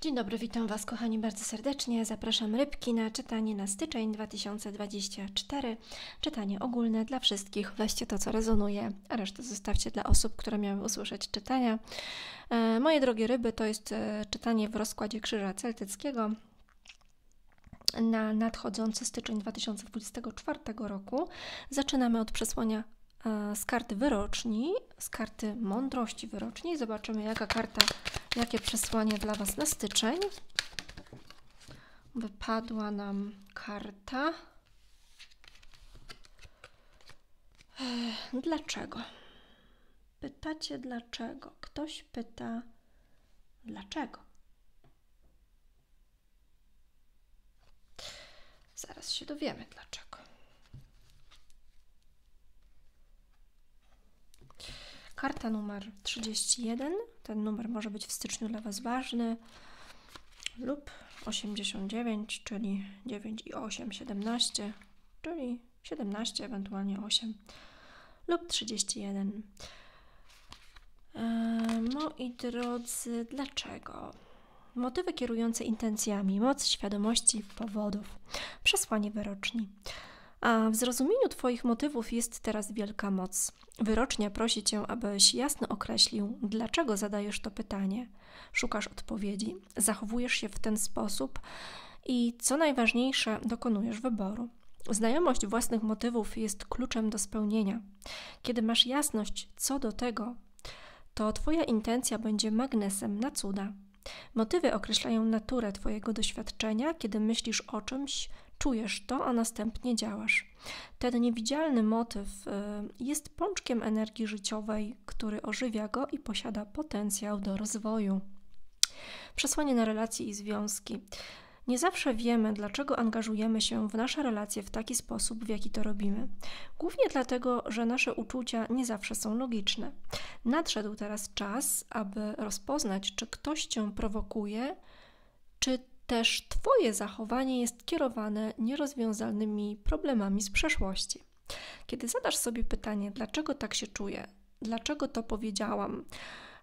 Dzień dobry, witam Was kochani bardzo serdecznie. Zapraszam rybki na czytanie na styczeń 2024. Czytanie ogólne dla wszystkich. Weźcie to, co rezonuje, a resztę zostawcie dla osób, które miały usłyszeć czytania. E, moje drogie ryby to jest e, czytanie w rozkładzie Krzyża Celtyckiego na nadchodzący styczeń 2024 roku. Zaczynamy od przesłania e, z karty wyroczni, z karty mądrości wyroczni. Zobaczymy, jaka karta jakie przesłanie dla Was na styczeń. Wypadła nam karta. Dlaczego? Pytacie dlaczego? Ktoś pyta dlaczego? Zaraz się dowiemy dlaczego. Karta numer 31 ten numer może być w styczniu dla Was ważny. Lub 89, czyli 9 i 8, 17, czyli 17, ewentualnie 8. Lub 31. Moi e, no drodzy, dlaczego? Motywy kierujące intencjami, moc świadomości, powodów, przesłanie wyroczni. A w zrozumieniu Twoich motywów jest teraz wielka moc. Wyrocznia prosi Cię, abyś jasno określił, dlaczego zadajesz to pytanie. Szukasz odpowiedzi, zachowujesz się w ten sposób i, co najważniejsze, dokonujesz wyboru. Znajomość własnych motywów jest kluczem do spełnienia. Kiedy masz jasność co do tego, to Twoja intencja będzie magnesem na cuda. Motywy określają naturę Twojego doświadczenia, kiedy myślisz o czymś, czujesz to, a następnie działasz. Ten niewidzialny motyw y, jest pączkiem energii życiowej, który ożywia go i posiada potencjał do rozwoju. Przesłanie na relacje i związki. Nie zawsze wiemy, dlaczego angażujemy się w nasze relacje w taki sposób, w jaki to robimy. Głównie dlatego, że nasze uczucia nie zawsze są logiczne. Nadszedł teraz czas, aby rozpoznać, czy ktoś cię prowokuje, czy też Twoje zachowanie jest kierowane nierozwiązanymi problemami z przeszłości. Kiedy zadasz sobie pytanie, dlaczego tak się czuję, dlaczego to powiedziałam,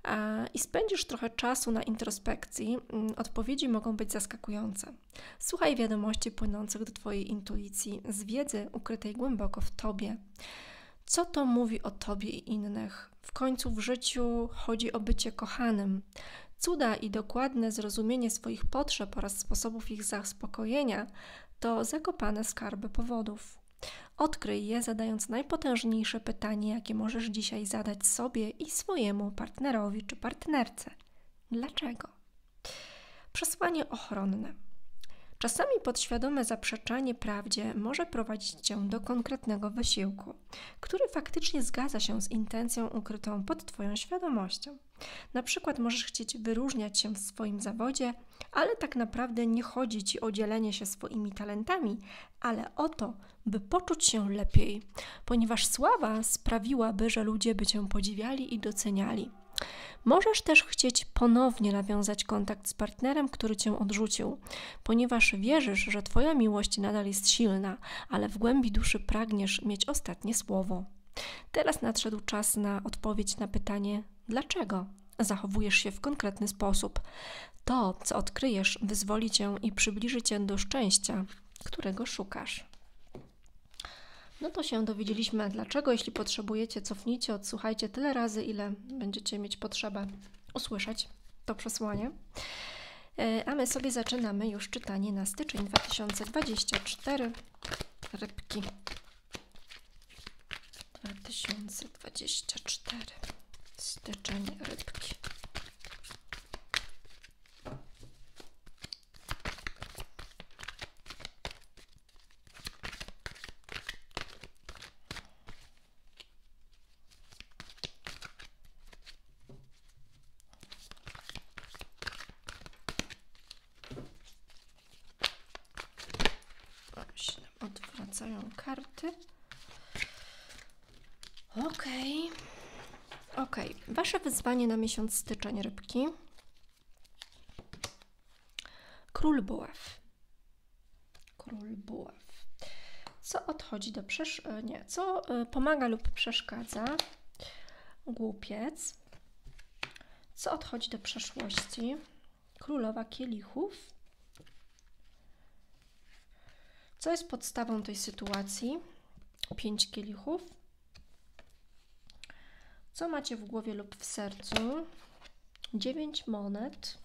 E, i spędzisz trochę czasu na introspekcji, mm, odpowiedzi mogą być zaskakujące. Słuchaj wiadomości płynących do Twojej intuicji z wiedzy ukrytej głęboko w Tobie. Co to mówi o Tobie i innych? W końcu w życiu chodzi o bycie kochanym. Cuda i dokładne zrozumienie swoich potrzeb oraz sposobów ich zaspokojenia to zakopane skarby powodów. Odkryj je zadając najpotężniejsze pytanie, jakie możesz dzisiaj zadać sobie i swojemu partnerowi czy partnerce. Dlaczego? Przesłanie ochronne. Czasami podświadome zaprzeczanie prawdzie może prowadzić cię do konkretnego wysiłku, który faktycznie zgadza się z intencją ukrytą pod Twoją świadomością. Na przykład możesz chcieć wyróżniać się w swoim zawodzie, ale tak naprawdę nie chodzi Ci o dzielenie się swoimi talentami, ale o to, by poczuć się lepiej, ponieważ sława sprawiłaby, że ludzie by Cię podziwiali i doceniali. Możesz też chcieć ponownie nawiązać kontakt z partnerem, który cię odrzucił, ponieważ wierzysz, że Twoja miłość nadal jest silna, ale w głębi duszy pragniesz mieć ostatnie słowo. Teraz nadszedł czas na odpowiedź na pytanie, dlaczego zachowujesz się w konkretny sposób. To, co odkryjesz, wyzwoli cię i przybliży cię do szczęścia, którego szukasz. No to się dowiedzieliśmy dlaczego. Jeśli potrzebujecie, cofnijcie, odsłuchajcie tyle razy, ile będziecie mieć potrzebę usłyszeć to przesłanie. E, a my sobie zaczynamy już czytanie na styczeń 2024. Rybki 2024. Styczeń rybki. karty. Okej. Okay. Okej. Okay. Wasze wyzwanie na miesiąc styczeń, rybki. Król buław. Król buław. Co odchodzi do przesz... E, nie, co e, pomaga lub przeszkadza? Głupiec. Co odchodzi do przeszłości? Królowa kielichów. Co jest podstawą tej sytuacji? Pięć kielichów. Co macie w głowie lub w sercu? Dziewięć monet.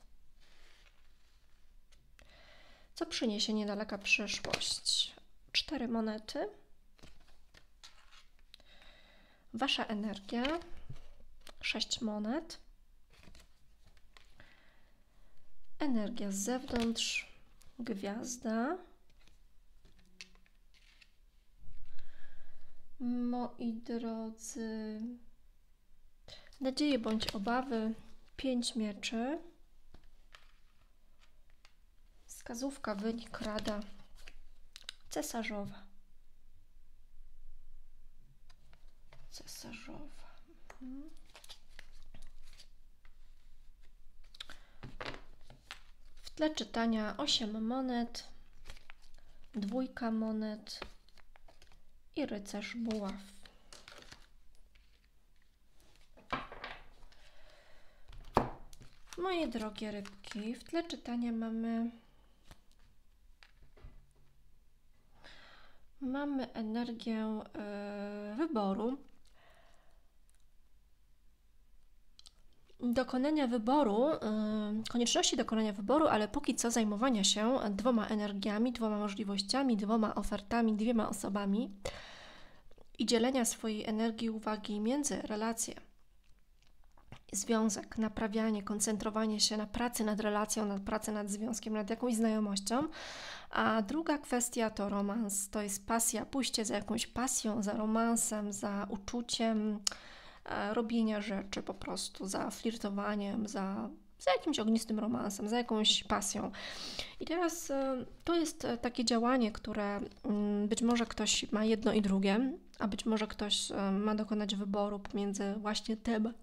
Co przyniesie niedaleka przyszłość? Cztery monety. Wasza energia. Sześć monet. Energia z zewnątrz. Gwiazda Moi drodzy, nadzieje bądź obawy, pięć mieczy, wskazówka, wynik, rada, cesarzowa. Cesarzowa. W tle czytania osiem monet, dwójka monet, i rycerz buław. Moje drogie rybki, w tle czytania mamy mamy energię yy, wyboru. Dokonania wyboru, yy, konieczności dokonania wyboru, ale póki co zajmowania się dwoma energiami, dwoma możliwościami, dwoma ofertami, dwiema osobami i dzielenia swojej energii i uwagi między relacje. Związek, naprawianie, koncentrowanie się na pracy nad relacją, nad pracy nad związkiem, nad jakąś znajomością. A druga kwestia to romans, to jest pasja, pójście za jakąś pasją, za romansem, za uczuciem e, robienia rzeczy po prostu, za flirtowaniem, za za jakimś ognistym romansem, za jakąś pasją. I teraz e, to jest e, takie działanie, które mm, być może ktoś ma jedno i drugie, a być może ktoś e, ma dokonać wyboru pomiędzy właśnie tym,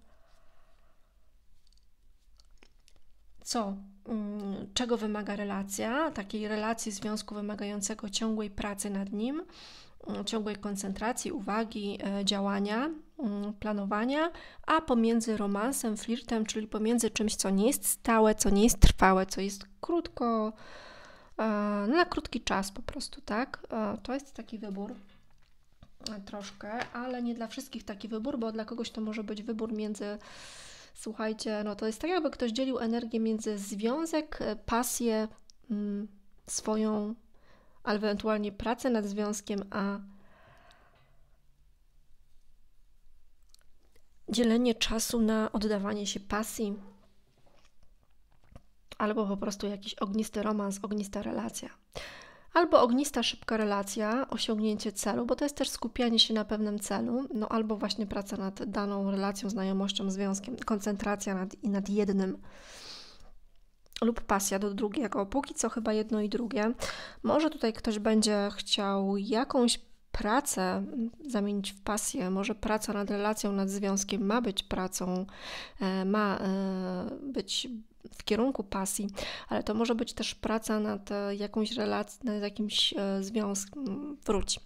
co, mm, czego wymaga relacja, takiej relacji związku wymagającego ciągłej pracy nad nim, mm, ciągłej koncentracji, uwagi, e, działania, mm, planowania, a pomiędzy romansem, flirtem, czyli pomiędzy czymś, co nie jest stałe, co nie jest trwałe, co jest krótko, e, na krótki czas po prostu, tak? To jest taki wybór troszkę, ale nie dla wszystkich taki wybór, bo dla kogoś to może być wybór między. Słuchajcie, no to jest tak, jakby ktoś dzielił energię między związek, e, pasję mm, swoją, albo ewentualnie pracę nad związkiem, a dzielenie czasu na oddawanie się pasji, albo po prostu jakiś ognisty romans, ognista relacja. Albo ognista, szybka relacja, osiągnięcie celu, bo to jest też skupianie się na pewnym celu, no albo właśnie praca nad daną relacją, znajomością, związkiem, koncentracja nad, i nad jednym lub pasja do drugiego. Póki co chyba jedno i drugie. Może tutaj ktoś będzie chciał jakąś pracę zamienić w pasję. Może praca nad relacją, nad związkiem ma być pracą, e, ma e, być w kierunku pasji, ale to może być też praca nad jakąś relacją, nad jakimś e, związkiem, mm, wróć.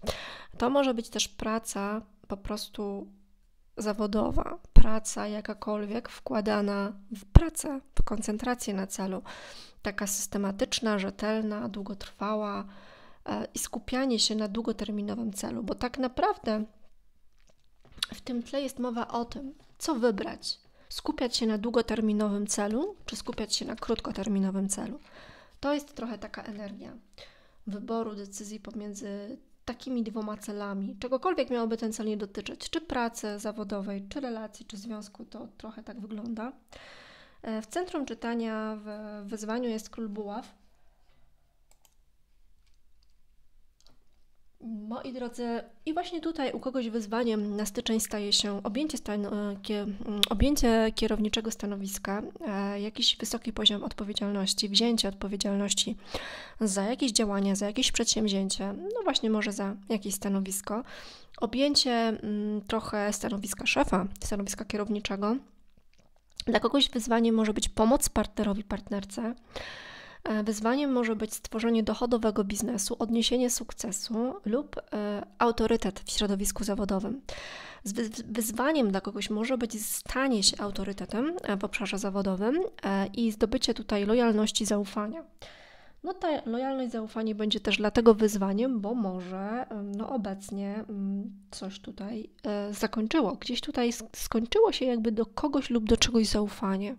To może być też praca po prostu zawodowa, praca jakakolwiek wkładana w pracę, w koncentrację na celu, taka systematyczna, rzetelna, długotrwała e, i skupianie się na długoterminowym celu, bo tak naprawdę w tym tle jest mowa o tym, co wybrać, skupiać się na długoterminowym celu, czy skupiać się na krótkoterminowym celu. To jest trochę taka energia wyboru decyzji pomiędzy takimi dwoma celami. Czegokolwiek miałoby ten cel nie dotyczyć, czy pracy zawodowej, czy relacji, czy związku, to trochę tak wygląda. E, w centrum czytania w wyzwaniu jest król buław. Moi drodzy, i właśnie tutaj u kogoś wyzwaniem na styczeń staje się objęcie, stan, e, mm, objęcie kierowniczego stanowiska, e, jakiś wysoki poziom odpowiedzialności, wzięcie odpowiedzialności za jakieś działania za jakieś przedsięwzięcie, no właśnie może za jakieś stanowisko, objęcie mm, trochę stanowiska szefa, stanowiska kierowniczego. Dla kogoś wyzwaniem może być pomoc partnerowi, partnerce E, wyzwaniem może być stworzenie dochodowego biznesu, odniesienie sukcesu lub e, autorytet w środowisku zawodowym. Wyzwaniem dla kogoś może być stanie się autorytetem e, w obszarze zawodowym i zdobycie tutaj lojalności zaufania. No ta lojalność, zaufanie będzie też dlatego wyzwaniem, bo może no obecnie mm, coś tutaj zakończyło. Gdzieś tutaj skończyło się jakby do kogoś lub do czegoś zaufanie.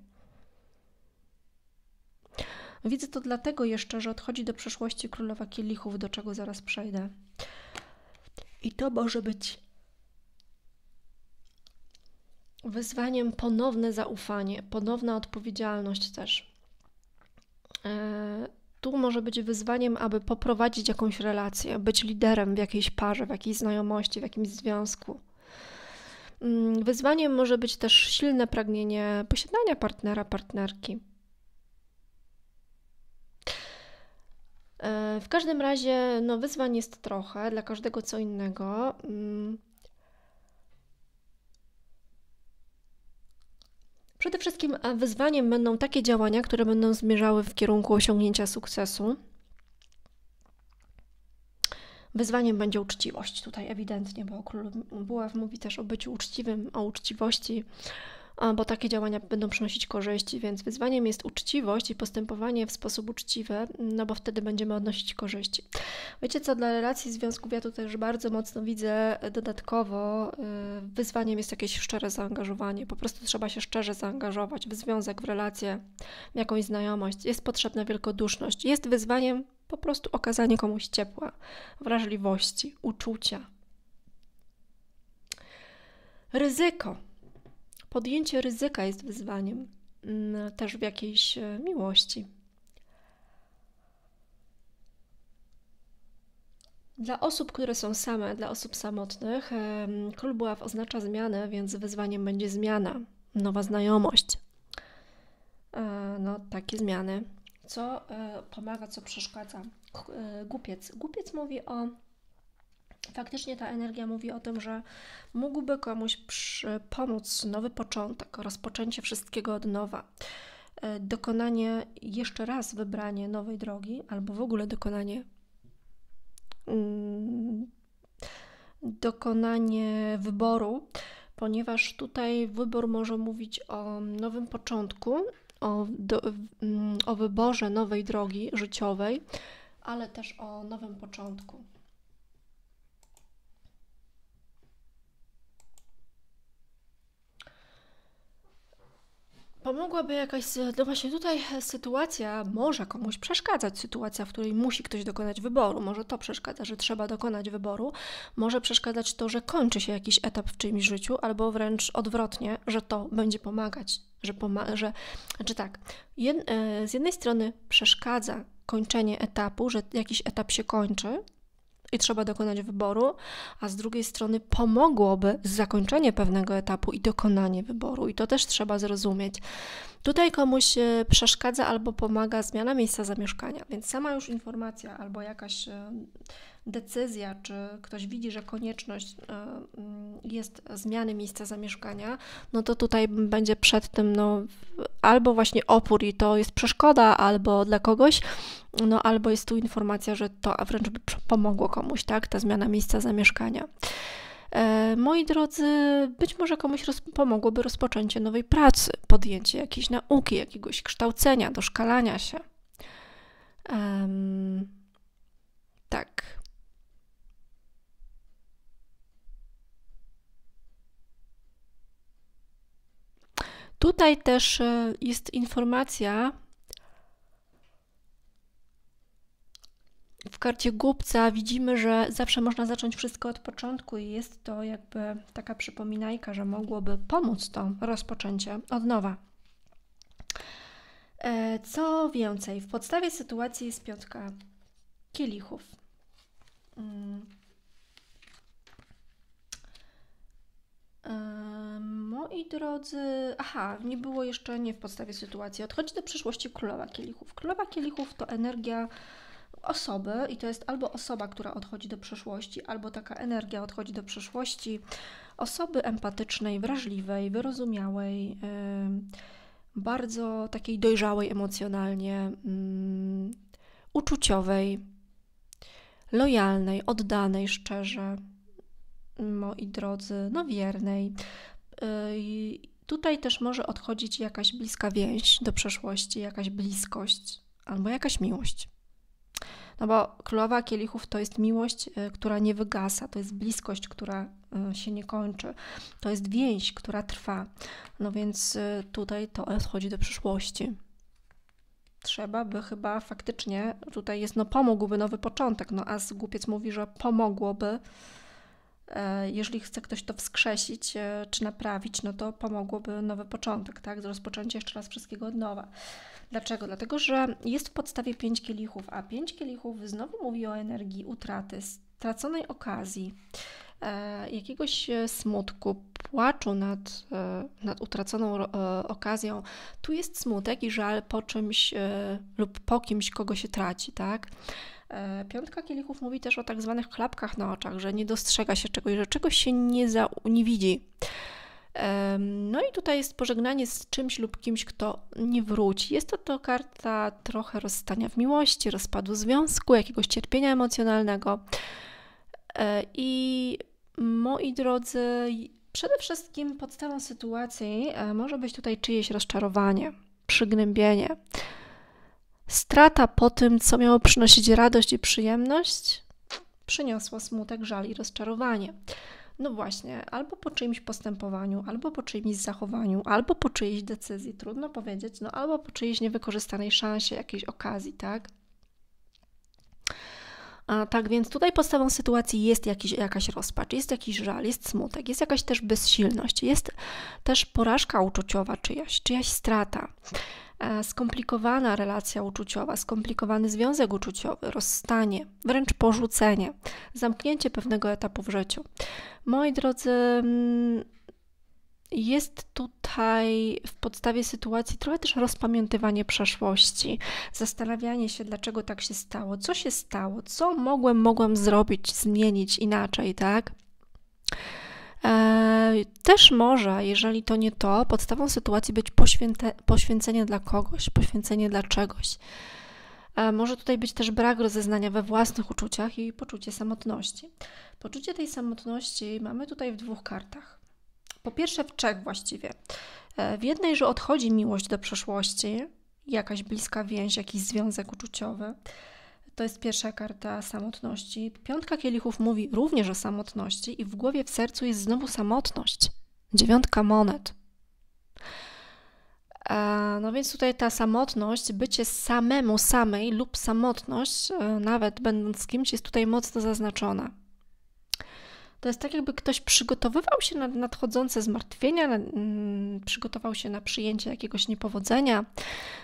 Widzę to dlatego jeszcze, że odchodzi do przeszłości królowa kielichów, do czego zaraz przejdę. I to może być wyzwaniem ponowne zaufanie, ponowna odpowiedzialność też. E, tu może być wyzwaniem, aby poprowadzić jakąś relację, być liderem w jakiejś parze, w jakiejś znajomości, w jakimś związku. Mm, wyzwaniem może być też silne pragnienie posiadania partnera, partnerki E, w każdym razie, no, wyzwań jest trochę, dla każdego co innego. Mm. Przede wszystkim e, wyzwaniem będą takie działania, które będą zmierzały w kierunku osiągnięcia sukcesu. Wyzwaniem będzie uczciwość tutaj ewidentnie, bo król Buław mówi też o byciu uczciwym, o uczciwości bo takie działania będą przynosić korzyści, więc wyzwaniem jest uczciwość i postępowanie w sposób uczciwy, no bo wtedy będziemy odnosić korzyści. Wiecie co, dla relacji związków ja tu też bardzo mocno widzę e, dodatkowo e, wyzwaniem jest jakieś szczere zaangażowanie. Po prostu trzeba się szczerze zaangażować w związek, w relację, w jakąś znajomość. Jest potrzebna wielkoduszność. Jest wyzwaniem po prostu okazanie komuś ciepła, wrażliwości, uczucia. Ryzyko. Podjęcie ryzyka jest wyzwaniem, mm, też w jakiejś e, miłości. Dla osób, które są same, dla osób samotnych, król buław oznacza zmianę, więc wyzwaniem będzie zmiana, nowa znajomość. E, no, takie zmiany. Co e, pomaga, co przeszkadza? Głupiec. Głupiec mówi o Faktycznie ta energia mówi o tym, że mógłby komuś pomóc nowy początek, rozpoczęcie wszystkiego od nowa, e, dokonanie jeszcze raz wybranie nowej drogi, albo w ogóle dokonanie mm, dokonanie wyboru, ponieważ tutaj wybór może mówić o nowym początku, o, do, mm, o wyborze nowej drogi życiowej, ale też o nowym początku. Pomogłaby jakaś, e, no właśnie tutaj e, sytuacja może komuś przeszkadzać, sytuacja, w której musi ktoś dokonać wyboru, może to przeszkadza, że trzeba dokonać wyboru, może przeszkadzać to, że kończy się jakiś etap w czyimś życiu, albo wręcz odwrotnie, że to będzie pomagać, że, pomaga, że znaczy tak, jed, e, z jednej strony przeszkadza kończenie etapu, że jakiś etap się kończy, i trzeba dokonać wyboru, a z drugiej strony pomogłoby zakończenie pewnego etapu i dokonanie wyboru, i to też trzeba zrozumieć. Tutaj komuś e, przeszkadza albo pomaga zmiana miejsca zamieszkania, więc sama już informacja albo jakaś e, decyzja, czy ktoś widzi, że konieczność e, mm, jest zmiany miejsca zamieszkania, no to tutaj będzie przed tym no, albo właśnie opór i to jest przeszkoda, albo dla kogoś, no albo jest tu informacja, że to wręcz by pomogło komuś, tak, ta zmiana miejsca zamieszkania. E, moi drodzy, być może komuś roz pomogłoby rozpoczęcie nowej pracy, podjęcie jakiejś nauki, jakiegoś kształcenia, doszkalania się. Um, tak. Tutaj też e, jest informacja w karcie głupca widzimy, że zawsze można zacząć wszystko od początku i jest to jakby taka przypominajka, że mogłoby pomóc to rozpoczęcie od nowa. E, co więcej, w podstawie sytuacji jest piątka kielichów. Mm. Moi drodzy, aha, nie było jeszcze nie w podstawie sytuacji. Odchodzi do przyszłości królowa kielichów. Królowa kielichów to energia osoby i to jest albo osoba, która odchodzi do przeszłości, albo taka energia odchodzi do przeszłości osoby empatycznej, wrażliwej, wyrozumiałej, bardzo takiej dojrzałej emocjonalnie, mm, uczuciowej, lojalnej, oddanej, szczerze moi drodzy, no wiernej. Y, I tutaj też może odchodzić jakaś bliska więź do przeszłości, jakaś bliskość albo jakaś miłość. No bo królowa kielichów to jest miłość, y, która nie wygasa, to jest bliskość, która y, się nie kończy, to jest więź, która trwa. No więc tutaj to odchodzi do przyszłości trzeba by chyba faktycznie, tutaj jest, no pomógłby nowy początek, no a głupiec mówi, że pomogłoby E, jeżeli chce ktoś to wskrzesić e, czy naprawić, no to pomogłoby nowy początek, tak? Rozpoczęcie jeszcze raz wszystkiego od nowa. Dlaczego? Dlatego, że jest w podstawie pięć kielichów, a pięć kielichów znowu mówi o energii utraty, straconej okazji, e, jakiegoś smutku, płaczu nad, nad utraconą okazją. Tu jest smutek i żal po czymś lub po kimś, kogo się traci, tak? E, piątka kielichów mówi też o tak zwanych klapkach na oczach, że nie dostrzega się czegoś, że czegoś się nie, za, nie widzi. E, no i tutaj jest pożegnanie z czymś lub kimś, kto nie wróci. Jest to, to karta trochę rozstania w miłości, rozpadu związku, jakiegoś cierpienia emocjonalnego. E, I moi drodzy, przede wszystkim podstawą sytuacji może być tutaj czyjeś rozczarowanie, przygnębienie Strata po tym, co miało przynosić radość i przyjemność, przyniosła smutek, żal i rozczarowanie. No właśnie, albo po czyimś postępowaniu, albo po czyimś zachowaniu, albo po czyjejś decyzji, trudno powiedzieć, no albo po czyjejś niewykorzystanej szansie, jakiejś okazji, tak? A, tak więc tutaj podstawą sytuacji jest jakiś, jakaś rozpacz, jest jakiś żal, jest smutek, jest jakaś też bezsilność, jest też porażka uczuciowa czyjaś, czyjaś strata. E, skomplikowana relacja uczuciowa, skomplikowany związek uczuciowy, rozstanie, wręcz porzucenie, zamknięcie pewnego etapu w życiu. Moi drodzy, mm, jest tutaj w podstawie sytuacji trochę też rozpamiętywanie przeszłości, zastanawianie się, dlaczego tak się stało, co się stało, co mogłem, mogłam zrobić, zmienić inaczej, tak? E, też może, jeżeli to nie to, podstawą sytuacji być poświęte, poświęcenie dla kogoś, poświęcenie dla czegoś. E, może tutaj być też brak rozeznania we własnych uczuciach i poczucie samotności. Poczucie tej samotności mamy tutaj w dwóch kartach. Po pierwsze, w trzech właściwie. E, w jednej, że odchodzi miłość do przeszłości, jakaś bliska więź, jakiś związek uczuciowy. To jest pierwsza karta samotności. Piątka kielichów mówi również o samotności i w głowie, w sercu jest znowu samotność. Dziewiątka monet. E, no więc tutaj ta samotność, bycie samemu, samej lub samotność, e, nawet będąc z kimś, jest tutaj mocno zaznaczona. To jest tak, jakby ktoś przygotowywał się na nadchodzące zmartwienia, na, mm, przygotował się na przyjęcie jakiegoś niepowodzenia.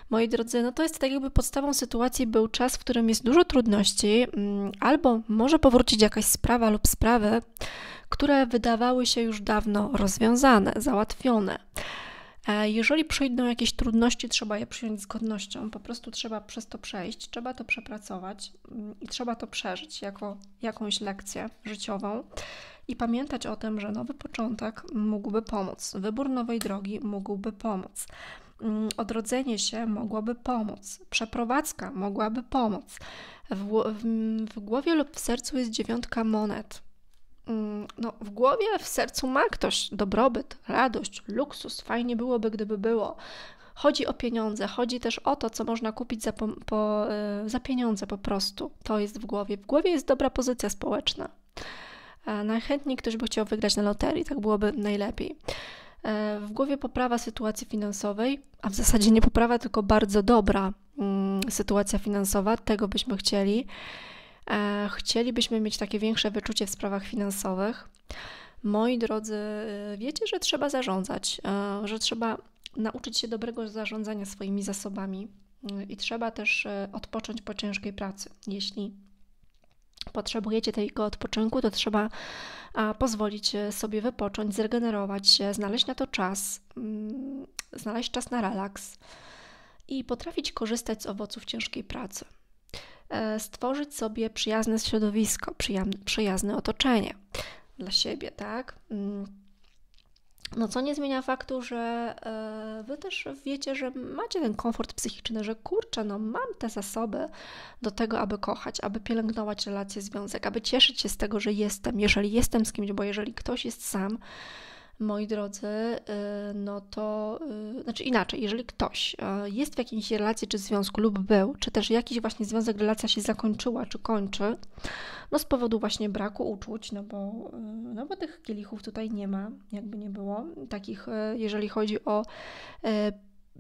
Moi drodzy, no to jest tak, jakby podstawą sytuacji był czas, w którym jest dużo trudności, mm, albo może powrócić jakaś sprawa lub sprawy, które wydawały się już dawno rozwiązane, załatwione. E, jeżeli przyjdą jakieś trudności, trzeba je przyjąć z godnością, po prostu trzeba przez to przejść, trzeba to przepracować mm, i trzeba to przeżyć jako jakąś lekcję życiową i pamiętać o tym, że nowy początek mógłby pomóc, wybór nowej drogi mógłby pomóc mm, odrodzenie się mogłoby pomóc, przeprowadzka mogłaby pomóc. W, w, w, głowie lub w sercu jest dziewiątka monet. Mm, no, w głowie, w sercu ma ktoś dobrobyt, radość, luksus. Fajnie byłoby, gdyby było. Chodzi o pieniądze, chodzi też o to, co można kupić za, po, po, e, za pieniądze po prostu. To jest w głowie. W głowie jest dobra pozycja społeczna. E, najchętniej ktoś by chciał wygrać na loterii, tak byłoby najlepiej. E, w głowie poprawa sytuacji finansowej, a w zasadzie nie poprawa, tylko bardzo dobra mm, sytuacja finansowa, tego byśmy chcieli. E, chcielibyśmy mieć takie większe wyczucie w sprawach finansowych, moi drodzy, e, wiecie, że trzeba zarządzać, e, że trzeba nauczyć się dobrego zarządzania swoimi zasobami mm, i trzeba też odpocząć po ciężkiej pracy. Jeśli potrzebujecie tego odpoczynku, to trzeba pozwolić sobie wypocząć, zregenerować się, znaleźć na to czas, mm, znaleźć czas na relaks i potrafić korzystać z owoców ciężkiej pracy. E, stworzyć sobie przyjazne środowisko, przyjazne otoczenie dla siebie, tak? Mm. No, co nie zmienia faktu, że e, wy też wiecie, że macie ten komfort psychiczny, że kurczę, no mam te zasoby do tego, aby kochać, aby pielęgnować relacje, związek, aby cieszyć się z tego, że jestem, jeżeli jestem z kimś, bo jeżeli ktoś jest sam, moi drodzy, y, no to y, znaczy inaczej, jeżeli ktoś y, jest w jakiejś relacji czy związku lub był, czy też jakiś właśnie związek, relacja się zakończyła czy kończy, no z powodu właśnie braku uczuć, no bo, no bo tych kielichów tutaj nie ma, jakby nie było, takich jeżeli chodzi o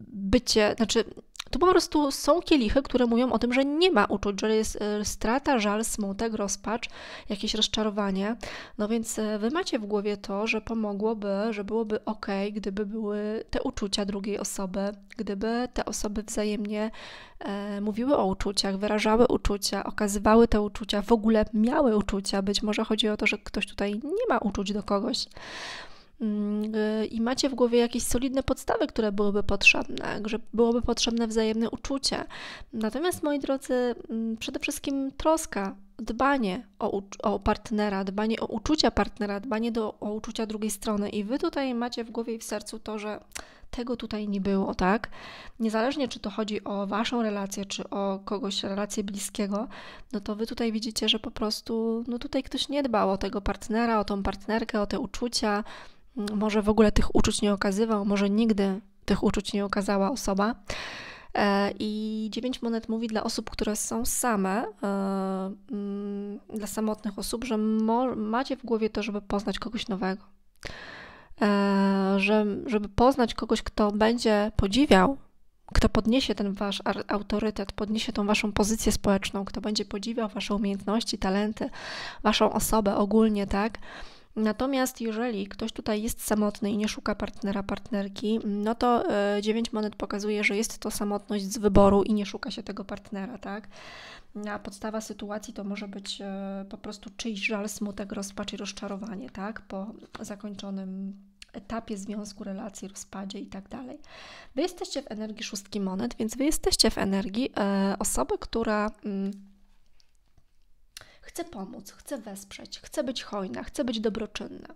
bycie, znaczy to po prostu są kielichy, które mówią o tym, że nie ma uczuć, że jest e, strata, żal, smutek, rozpacz, jakieś rozczarowanie. No więc e, wy macie w głowie to, że pomogłoby, że byłoby ok, gdyby były te uczucia drugiej osoby, gdyby te osoby wzajemnie e, mówiły o uczuciach, wyrażały uczucia, okazywały te uczucia, w ogóle miały uczucia. Być może chodzi o to, że ktoś tutaj nie ma uczuć do kogoś. Mm, y, i macie w głowie jakieś solidne podstawy, które byłyby potrzebne, że byłoby potrzebne wzajemne uczucie. Natomiast, moi drodzy, mm, przede wszystkim troska, dbanie o, o partnera, dbanie o uczucia partnera, dbanie do, o uczucia drugiej strony. I wy tutaj macie w głowie i w sercu to, że tego tutaj nie było, tak? Niezależnie czy to chodzi o waszą relację, czy o kogoś relację bliskiego, no to wy tutaj widzicie, że po prostu no tutaj ktoś nie dbał o tego partnera, o tą partnerkę, o te uczucia, może w ogóle tych uczuć nie okazywał, może nigdy tych uczuć nie okazała osoba. E, I dziewięć monet mówi dla osób, które są same, e, mm, dla samotnych osób, że macie w głowie to, żeby poznać kogoś nowego. E, że, żeby poznać kogoś, kto będzie podziwiał, kto podniesie ten wasz autorytet, podniesie tą waszą pozycję społeczną, kto będzie podziwiał wasze umiejętności, talenty, waszą osobę ogólnie, tak? Natomiast jeżeli ktoś tutaj jest samotny i nie szuka partnera, partnerki, no to e, dziewięć monet pokazuje, że jest to samotność z wyboru i nie szuka się tego partnera, tak? A podstawa sytuacji to może być e, po prostu czyjś żal, smutek, rozpacz i rozczarowanie, tak? Po zakończonym etapie związku, relacji, rozpadzie i tak dalej. Wy jesteście w energii szóstki monet, więc wy jesteście w energii e, osoby, która mm, chcę pomóc, chcę wesprzeć, chcę być hojna, chcę być dobroczynna.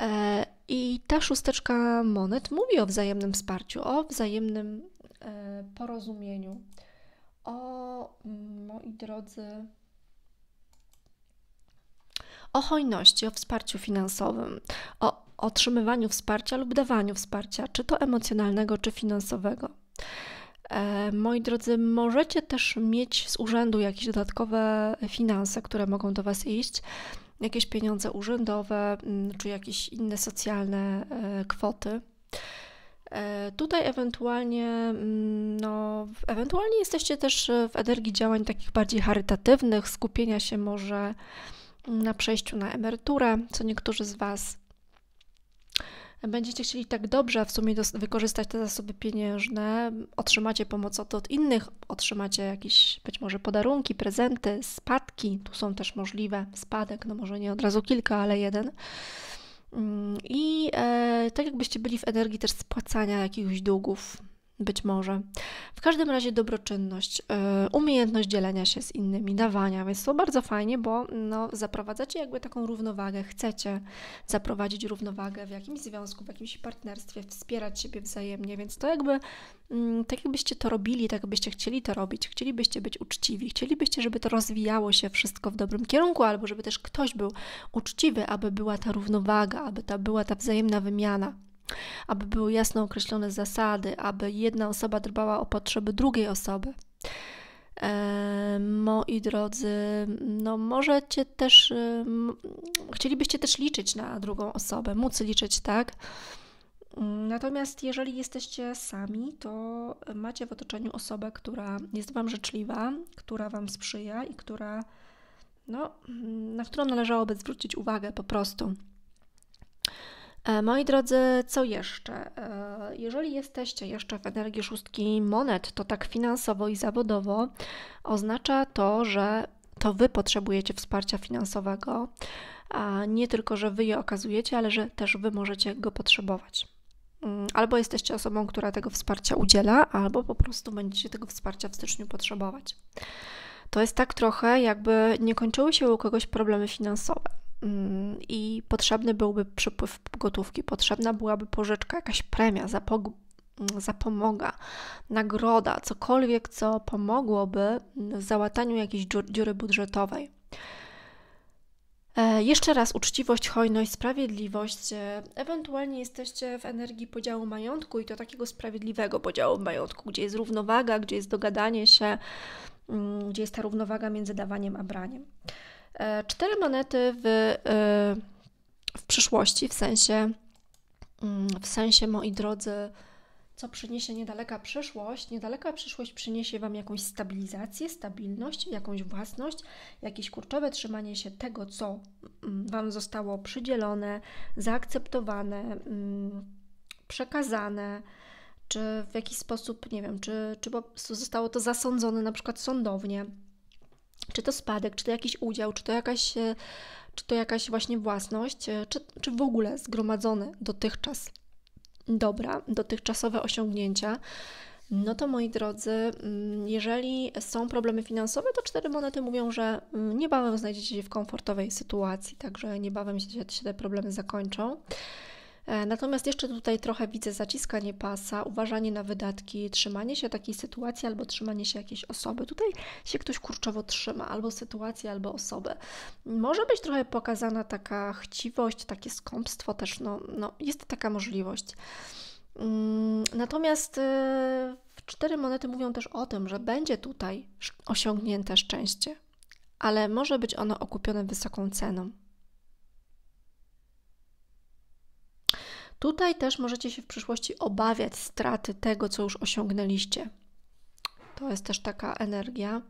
E, I ta szósteczka monet mówi o wzajemnym wsparciu, o wzajemnym e, porozumieniu, o moi drodzy, o hojności, o wsparciu finansowym, o otrzymywaniu wsparcia lub dawaniu wsparcia, czy to emocjonalnego, czy finansowego. E, moi drodzy, możecie też mieć z urzędu jakieś dodatkowe finanse, które mogą do Was iść, jakieś pieniądze urzędowe mm, czy jakieś inne socjalne e, kwoty. E, tutaj ewentualnie, mm, no, ewentualnie jesteście też w energii działań takich bardziej charytatywnych, skupienia się może mm, na przejściu na emeryturę, co niektórzy z Was będziecie chcieli tak dobrze w sumie wykorzystać te zasoby pieniężne, otrzymacie pomoc od, od innych, otrzymacie jakieś być może podarunki, prezenty, spadki, tu są też możliwe, spadek, no może nie od razu kilka, ale jeden. Mm, I e, tak jakbyście byli w energii też spłacania jakichś długów, być może. W każdym razie dobroczynność, y, umiejętność dzielenia się z innymi, dawania, więc to bardzo fajnie, bo no, zaprowadzacie jakby taką równowagę, chcecie zaprowadzić równowagę w jakimś związku, w jakimś partnerstwie, wspierać siebie wzajemnie, więc to jakby mm, tak jakbyście to robili, tak jakbyście chcieli to robić, chcielibyście być uczciwi, chcielibyście, żeby to rozwijało się wszystko w dobrym kierunku, albo żeby też ktoś był uczciwy, aby była ta równowaga, aby ta była ta wzajemna wymiana aby były jasno określone zasady, aby jedna osoba dbała o potrzeby drugiej osoby. E, moi drodzy, no możecie też, chcielibyście też liczyć na drugą osobę, móc liczyć, tak? Natomiast jeżeli jesteście sami, to macie w otoczeniu osobę, która jest Wam życzliwa, która Wam sprzyja i która, no, na którą należałoby zwrócić uwagę po prostu. E, moi drodzy, co jeszcze? E, jeżeli jesteście jeszcze w energii szóstki monet, to tak finansowo i zawodowo oznacza to, że to Wy potrzebujecie wsparcia finansowego, a nie tylko, że Wy je okazujecie, ale że też Wy możecie go potrzebować. Mm, albo jesteście osobą, która tego wsparcia udziela, albo po prostu będziecie tego wsparcia w styczniu potrzebować. To jest tak trochę, jakby nie kończyły się u kogoś problemy finansowe. Mm, i potrzebny byłby przypływ gotówki, potrzebna byłaby pożyczka, jakaś premia, zapog mm, zapomoga, nagroda, cokolwiek, co pomogłoby w załataniu jakiejś dziury budżetowej. E, jeszcze raz uczciwość, hojność, sprawiedliwość. E, ewentualnie jesteście w energii podziału majątku i to takiego sprawiedliwego podziału majątku, gdzie jest równowaga, gdzie jest dogadanie się, mm, gdzie jest ta równowaga między dawaniem a braniem. E, cztery monety w, e, w przyszłości, w sensie, mm, w sensie, moi drodzy, co przyniesie niedaleka przyszłość. Niedaleka przyszłość przyniesie Wam jakąś stabilizację, stabilność, jakąś własność, jakieś kurczowe trzymanie się tego, co mm, Wam zostało przydzielone, zaakceptowane, mm, przekazane, czy w jakiś sposób, nie wiem, czy, czy po prostu zostało to zasądzone na przykład sądownie czy to spadek, czy to jakiś udział, czy to jakaś, e, czy to jakaś właśnie własność, e, czy, czy w ogóle zgromadzone dotychczas dobra, dotychczasowe osiągnięcia. No to moi drodzy, mm, jeżeli są problemy finansowe, to cztery monety mówią, że mm, niebawem znajdziecie się w komfortowej sytuacji, także niebawem się te problemy zakończą. E, natomiast jeszcze tutaj trochę widzę zaciskanie pasa, uważanie na wydatki, trzymanie się takiej sytuacji albo trzymanie się jakiejś osoby. Tutaj się ktoś kurczowo trzyma, albo sytuacja, albo osoby. Może być trochę pokazana taka chciwość, takie skąpstwo też, no, no jest taka możliwość. Mm, natomiast y, cztery monety mówią też o tym, że będzie tutaj osiągnięte szczęście, ale może być ono okupione wysoką ceną. Tutaj też możecie się w przyszłości obawiać straty tego, co już osiągnęliście. To jest też taka energia.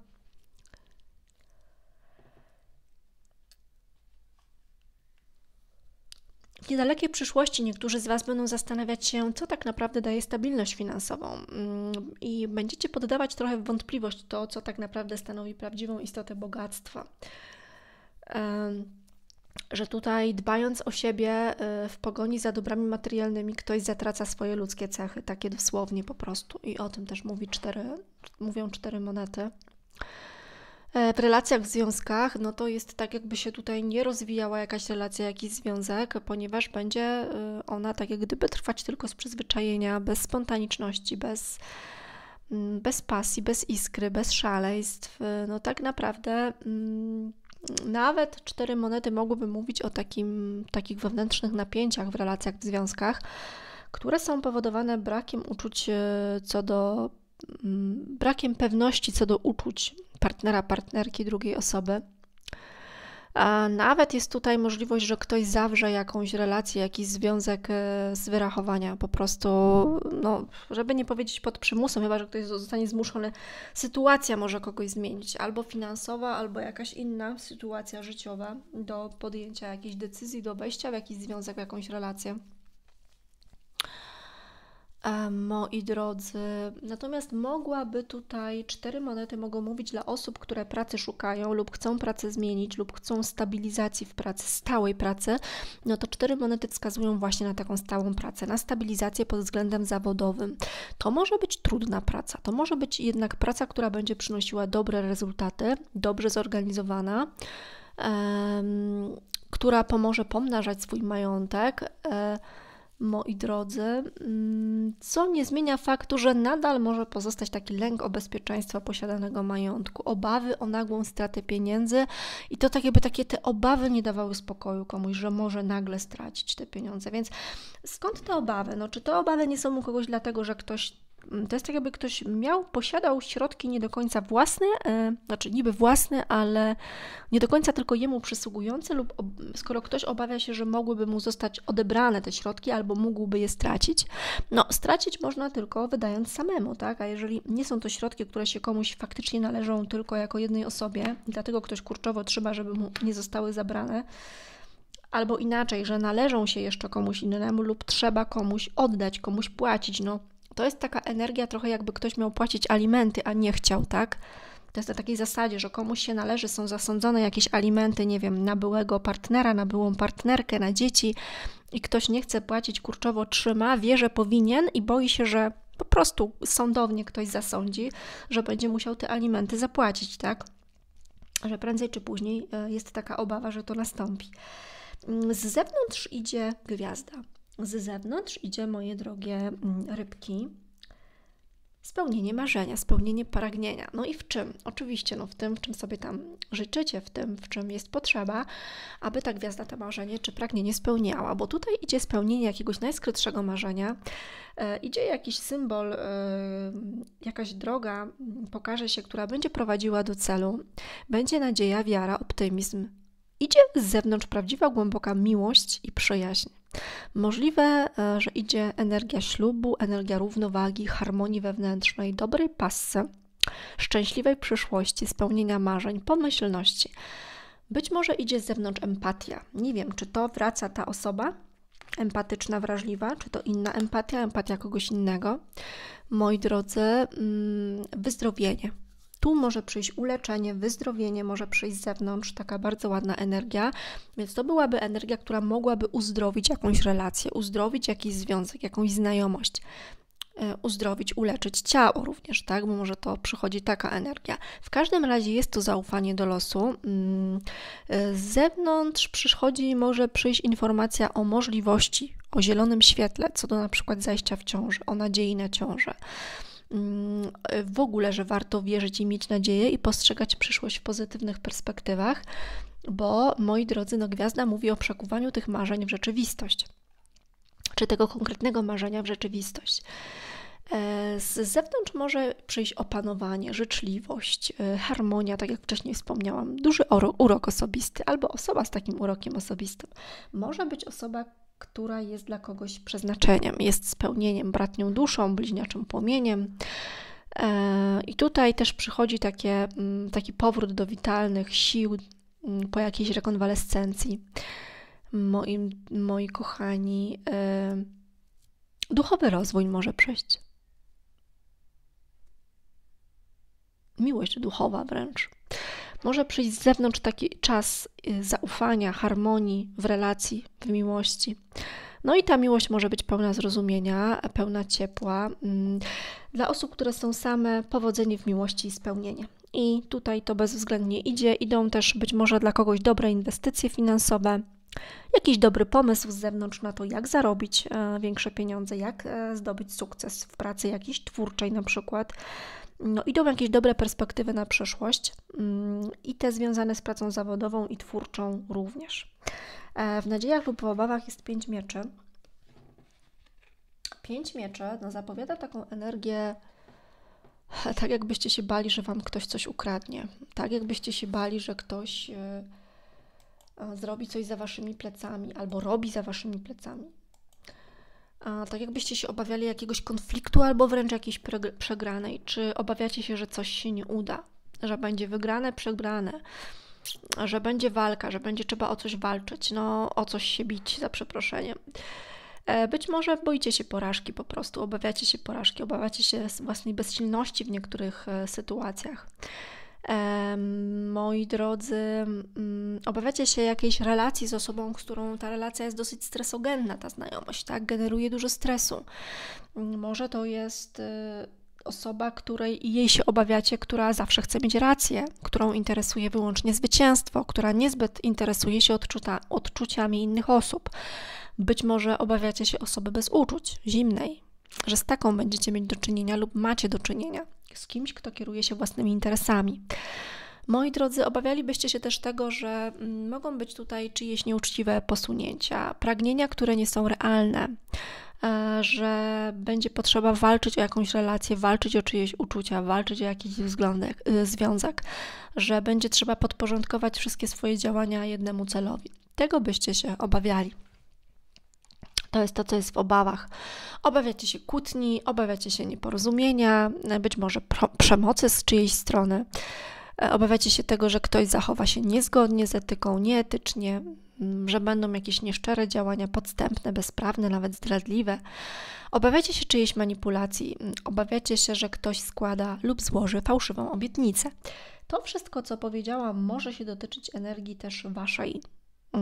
W niedalekiej przyszłości niektórzy z Was będą zastanawiać się, co tak naprawdę daje stabilność finansową, mm, i będziecie poddawać trochę w wątpliwość to, co tak naprawdę stanowi prawdziwą istotę bogactwa. Um że tutaj dbając o siebie y, w pogoni za dobrami materialnymi, ktoś zatraca swoje ludzkie cechy, takie dosłownie po prostu. I o tym też mówi cztery, mówią cztery monety. E, w relacjach, w związkach, no to jest tak, jakby się tutaj nie rozwijała jakaś relacja, jakiś związek, ponieważ będzie y, ona tak, jak gdyby trwać tylko z przyzwyczajenia, bez spontaniczności, bez, mm, bez pasji, bez iskry, bez szaleństw. Y, no tak naprawdę. Mm, nawet cztery monety mogłyby mówić o takim, takich wewnętrznych napięciach w relacjach, w związkach, które są powodowane brakiem uczuć e, co do mm, brakiem pewności co do uczuć partnera, partnerki drugiej osoby. Nawet jest tutaj możliwość, że ktoś zawrze jakąś relację, jakiś związek e, z wyrachowania, po prostu, no, żeby nie powiedzieć pod przymusem, chyba że ktoś zostanie zmuszony. Sytuacja może kogoś zmienić, albo finansowa, albo jakaś inna sytuacja życiowa do podjęcia jakiejś decyzji, do wejścia w jakiś związek, w jakąś relację. E, moi drodzy. Natomiast mogłaby tutaj cztery monety mogą mówić dla osób, które pracy szukają lub chcą pracę zmienić lub chcą stabilizacji w pracy, stałej pracy. No to cztery monety wskazują właśnie na taką stałą pracę, na stabilizację pod względem zawodowym. To może być trudna praca, to może być jednak praca, która będzie przynosiła dobre rezultaty, dobrze zorganizowana. Um, która pomoże pomnażać swój majątek. Um, moi drodzy, mm, co nie zmienia faktu, że nadal może pozostać taki lęk o bezpieczeństwo posiadanego majątku, obawy o nagłą stratę pieniędzy i to tak jakby takie te obawy nie dawały spokoju komuś, że może nagle stracić te pieniądze. Więc skąd te obawy? No, czy te obawy nie są u kogoś dlatego, że ktoś Mm, to jest tak, jakby ktoś miał, posiadał środki nie do końca własne, e, znaczy niby własne, ale nie do końca tylko jemu przysługujące, lub ob, skoro ktoś obawia się, że mogłyby mu zostać odebrane te środki albo mógłby je stracić, no stracić można tylko wydając samemu, tak? A jeżeli nie są to środki, które się komuś faktycznie należą tylko jako jednej osobie, dlatego ktoś kurczowo trzeba, żeby mu nie zostały zabrane, albo inaczej, że należą się jeszcze komuś innemu lub trzeba komuś oddać, komuś płacić, no to jest taka energia trochę jakby ktoś miał płacić alimenty, a nie chciał, tak? To jest na takiej zasadzie, że komuś się należy, są zasądzone jakieś alimenty, nie wiem, na byłego partnera, na byłą partnerkę, na dzieci i ktoś nie chce płacić, kurczowo trzyma, wie, że powinien i boi się, że po prostu sądownie ktoś zasądzi, że będzie musiał te alimenty zapłacić, tak? Że prędzej czy później e, jest taka obawa, że to nastąpi. Mm, z zewnątrz idzie gwiazda, z zewnątrz idzie, moje drogie mm, rybki, spełnienie marzenia, spełnienie pragnienia. No i w czym? Oczywiście no w tym, w czym sobie tam życzycie, w tym, w czym jest potrzeba, aby ta gwiazda to marzenie czy pragnienie spełniała, bo tutaj idzie spełnienie jakiegoś najskrytszego marzenia, e, idzie jakiś symbol, e, jakaś droga mm, pokaże się, która będzie prowadziła do celu, będzie nadzieja, wiara, optymizm. Idzie z zewnątrz prawdziwa, głęboka miłość i przyjaźń. Możliwe, e, że idzie energia ślubu, energia równowagi, harmonii wewnętrznej, dobrej pasce, szczęśliwej przyszłości, spełnienia marzeń, pomyślności. Być może idzie z zewnątrz empatia. Nie wiem, czy to wraca ta osoba empatyczna, wrażliwa, czy to inna empatia, empatia kogoś innego. Moi drodzy, mm, wyzdrowienie tu może przyjść uleczenie, wyzdrowienie, może przyjść z zewnątrz taka bardzo ładna energia, więc to byłaby energia, która mogłaby uzdrowić jakąś relację, uzdrowić jakiś związek, jakąś znajomość e, uzdrowić, uleczyć ciało również, tak? Bo może to przychodzi taka energia. W każdym razie jest to zaufanie do losu. Mm, e, z zewnątrz przychodzi, może przyjść informacja o możliwości, o zielonym świetle, co do na przykład zajścia w ciąży, o nadziei na ciążę w ogóle, że warto wierzyć i mieć nadzieję i postrzegać przyszłość w pozytywnych perspektywach, bo moi drodzy, no gwiazda mówi o przekuwaniu tych marzeń w rzeczywistość, czy tego konkretnego marzenia w rzeczywistość. E, z zewnątrz może przyjść opanowanie, życzliwość, e, harmonia, tak jak wcześniej wspomniałam, duży urok osobisty albo osoba z takim urokiem osobistym. Może być osoba, która jest dla kogoś przeznaczeniem, jest spełnieniem, bratnią duszą, bliźniaczym płomieniem. E, I tutaj też przychodzi takie, mm, taki powrót do witalnych sił mm, po jakiejś rekonwalescencji. Moi, moi kochani, e, duchowy rozwój może przejść. Miłość duchowa wręcz. Może przyjść z zewnątrz taki czas y, zaufania, harmonii w relacji, w miłości. No i ta miłość może być pełna zrozumienia, pełna ciepła mm, dla osób, które są same, powodzenie w miłości i spełnienie. I tutaj to bezwzględnie idzie. Idą też być może dla kogoś dobre inwestycje finansowe, jakiś dobry pomysł z zewnątrz na to, jak zarobić e, większe pieniądze, jak e, zdobyć sukces w pracy jakiejś twórczej na przykład no, idą jakieś dobre perspektywy na przyszłość mm, i te związane z pracą zawodową i twórczą również. E, w nadziejach lub w obawach jest pięć mieczy. Pięć mieczy no, zapowiada taką energię, tak jakbyście się bali, że wam ktoś coś ukradnie, tak jakbyście się bali, że ktoś e, e, zrobi coś za waszymi plecami albo robi za waszymi plecami tak jakbyście się obawiali jakiegoś konfliktu albo wręcz jakiejś przegranej, czy obawiacie się, że coś się nie uda, że będzie wygrane, przegrane, że będzie walka, że będzie trzeba o coś walczyć, no o coś się bić, za przeproszeniem. E, być może boicie się porażki po prostu, obawiacie się porażki, obawiacie się własnej bezsilności w niektórych e, sytuacjach. Moi drodzy, mm, obawiacie się jakiejś relacji z osobą, z którą ta relacja jest dosyć stresogenna, ta znajomość, tak? Generuje dużo stresu. Mm, może to jest y, osoba, której jej się obawiacie, która zawsze chce mieć rację, którą interesuje wyłącznie zwycięstwo, która niezbyt interesuje się odczuta, odczuciami innych osób. Być może obawiacie się osoby bez uczuć, zimnej, że z taką będziecie mieć do czynienia lub macie do czynienia z kimś, kto kieruje się własnymi interesami. Moi drodzy, obawialibyście się też tego, że mm, mogą być tutaj czyjeś nieuczciwe posunięcia, pragnienia, które nie są realne, e, że będzie potrzeba walczyć o jakąś relację, walczyć o czyjeś uczucia, walczyć o jakiś wzglądek, y, związek, że będzie trzeba podporządkować wszystkie swoje działania jednemu celowi. Tego byście się obawiali. To jest to, co jest w obawach. Obawiacie się kłótni, obawiacie się nieporozumienia, e, być może przemocy z czyjejś strony. E, obawiacie się tego, że ktoś zachowa się niezgodnie z etyką, nieetycznie, mm, że będą jakieś nieszczere działania podstępne, bezprawne, nawet zdradliwe. Obawiacie się czyjejś manipulacji, mm, obawiacie się, że ktoś składa lub złoży fałszywą obietnicę. To wszystko, co powiedziałam, może się dotyczyć energii też waszej,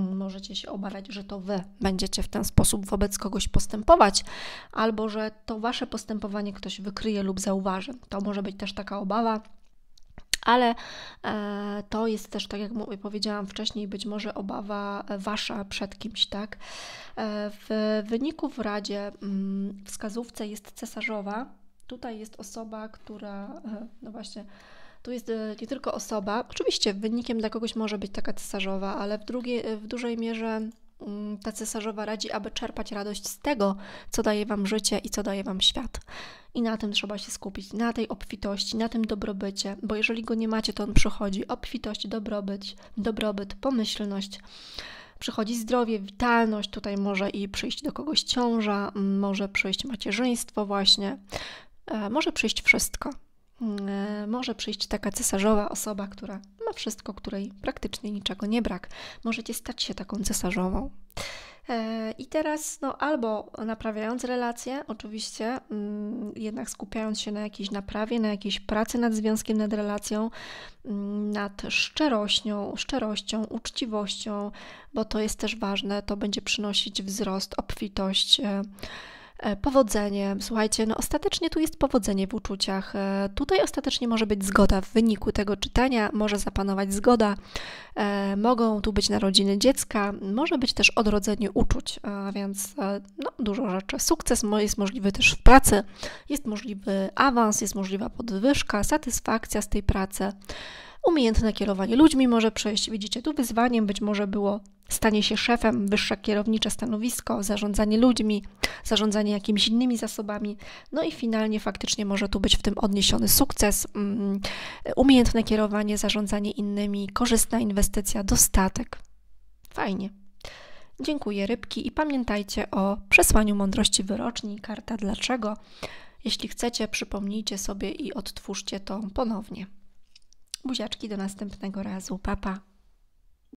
możecie się obawiać, że to wy będziecie w ten sposób wobec kogoś postępować, albo że to wasze postępowanie ktoś wykryje lub zauważy. To może być też taka obawa. Ale e, to jest też, tak jak powiedziałam wcześniej, być może obawa wasza przed kimś, tak? E, w wyniku w Radzie mm, wskazówce jest cesarzowa. Tutaj jest osoba, która, e, no właśnie, tu jest e, nie tylko osoba, oczywiście wynikiem dla kogoś może być taka cesarzowa, ale w, drugiej, e, w dużej mierze mm, ta cesarzowa radzi, aby czerpać radość z tego, co daje Wam życie i co daje Wam świat. I na tym trzeba się skupić, na tej obfitości, na tym dobrobycie, bo jeżeli go nie macie, to on przychodzi. Obfitość, dobrobyt, dobrobyt, pomyślność. Przychodzi zdrowie, witalność, tutaj może i przyjść do kogoś ciąża, może przyjść macierzyństwo właśnie, e, może przyjść wszystko. E, może przyjść taka cesarzowa osoba, która ma wszystko, której praktycznie niczego nie brak. Możecie stać się taką cesarzową. E, I teraz no, albo naprawiając relacje, oczywiście, mm, jednak skupiając się na jakiejś naprawie, na jakiejś pracy nad związkiem, nad relacją, mm, nad szczerością, szczerością, uczciwością, bo to jest też ważne, to będzie przynosić wzrost, obfitość. E, E, Powodzeniem, słuchajcie, no ostatecznie tu jest powodzenie w uczuciach. E, tutaj ostatecznie może być zgoda w wyniku tego czytania, może zapanować zgoda, e, mogą tu być narodziny dziecka, może być też odrodzenie uczuć, więc no, dużo rzeczy. Sukces jest możliwy też w pracy, jest możliwy awans, jest możliwa podwyżka, satysfakcja z tej pracy umiejętne kierowanie ludźmi może przejść, Widzicie, tu wyzwaniem być może było stanie się szefem, wyższe kierownicze stanowisko, zarządzanie ludźmi, zarządzanie jakimiś innymi zasobami. No i finalnie faktycznie może tu być w tym odniesiony sukces, mm, umiejętne kierowanie, zarządzanie innymi, korzystna inwestycja, dostatek. Fajnie. Dziękuję rybki i pamiętajcie o przesłaniu mądrości wyroczni, karta dlaczego. Jeśli chcecie, przypomnijcie sobie i odtwórzcie to ponownie. Buziaczki do następnego razu. Papa. Pa.